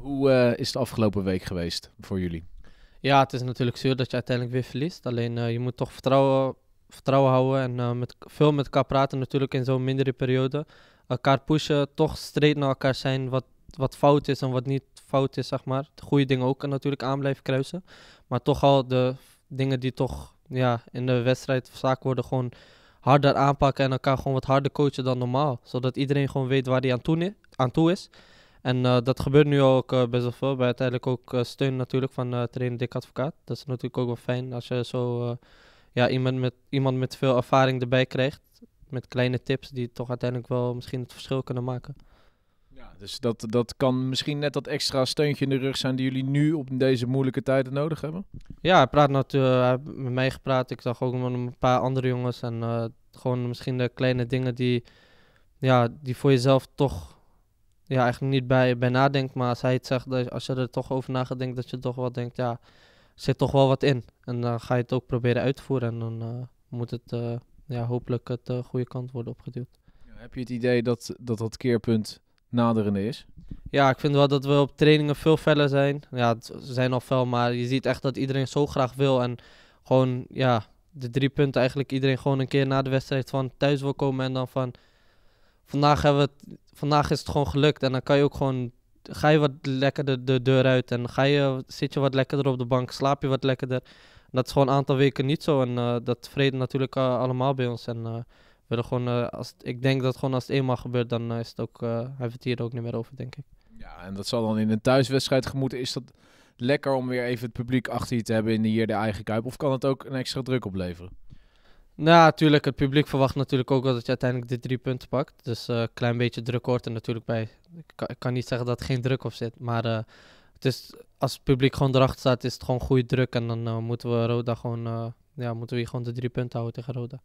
Hoe eh, is de afgelopen week geweest voor jullie? Ja, het is natuurlijk zuur dat je uiteindelijk weer verliest. Alleen eh, je moet toch vertrouwen, vertrouwen houden en eh, met, veel met elkaar praten natuurlijk in zo'n mindere periode. Elkaar pushen, toch streed naar elkaar zijn wat, wat fout is en wat niet fout is, zeg maar. De goede dingen ook natuurlijk aan blijven kruisen. Maar toch al de dingen die toch ja, in de wedstrijd zaak worden gewoon harder aanpakken en elkaar gewoon wat harder coachen dan normaal. Zodat iedereen gewoon weet waar hij aan toe is. En eh, dat gebeurt nu ook eh, best wel veel. Bij uiteindelijk ook eh, steun natuurlijk van trainer Dick Advocaat. Dat is natuurlijk ook wel fijn als je zo ja, iemand, met, iemand met veel ervaring erbij krijgt. Met kleine tips die toch uiteindelijk wel misschien het verschil kunnen maken. Ja, dus dat, dat kan misschien net dat extra steuntje in de rug zijn die jullie nu op deze moeilijke tijden nodig hebben? Ja, hij praat natuurlijk met mij gepraat. Ik zag ook met een paar andere jongens. En gewoon misschien de kleine dingen die, ja, die voor jezelf toch ja, eigenlijk niet bij, bij nadenkt. Maar als hij het zegt, dat als je er toch over na gaat dat je toch wel denkt, ja, zit toch wel wat in. En dan ga je het ook proberen uit te voeren. En dan eh, moet het eh, ja, hopelijk het eh, goede kant worden opgeduwd. heb je het idee dat, dat dat keerpunt naderende is? Ja, ik vind wel dat we op trainingen veel feller zijn. Ja, het zijn al fel, maar je ziet echt dat iedereen zo graag wil. En gewoon, ja, de drie punten eigenlijk iedereen gewoon een keer na de wedstrijd van thuis wil komen en dan van vandaag, hebben we vandaag is het gewoon gelukt. En dan kan je ook gewoon, ga je wat lekkerder de deur uit. En ga je, zit je wat lekkerder op de bank, slaap je wat lekkerder. dat is gewoon een aantal weken niet zo. En eh, dat vrede natuurlijk eh, allemaal bij ons. En eh, we willen gewoon, als, ik denk dat gewoon als het eenmaal gebeurt, dan is het ook, hebben we het hier ook niet meer over, denk ik. Ja, en dat zal dan in een thuiswedstrijd gemoeten. Is dat lekker om weer even het publiek achter je te hebben in de hier de eigen kuip? Of kan het ook een extra druk opleveren? Nou, natuurlijk. Het publiek verwacht natuurlijk ook wel dat je uiteindelijk de drie punten pakt. Dus een eh, klein beetje druk hoort er natuurlijk bij. Ik kan, ik kan, niet zeggen dat er geen druk op zit. Maar eh, het is, als het publiek gewoon erachter staat, is het gewoon goede druk. En dan eh, moeten we Roda gewoon, ja, moeten we hier gewoon de drie punten houden tegen Roda.